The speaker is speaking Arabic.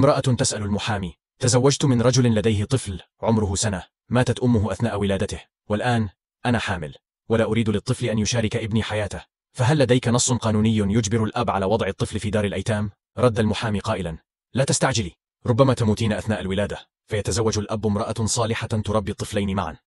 امرأة تسأل المحامي تزوجت من رجل لديه طفل عمره سنة ماتت أمه أثناء ولادته والآن أنا حامل ولا أريد للطفل أن يشارك ابني حياته فهل لديك نص قانوني يجبر الأب على وضع الطفل في دار الأيتام؟ رد المحامي قائلا لا تستعجلي ربما تموتين أثناء الولادة فيتزوج الأب امرأة صالحة تربي الطفلين معا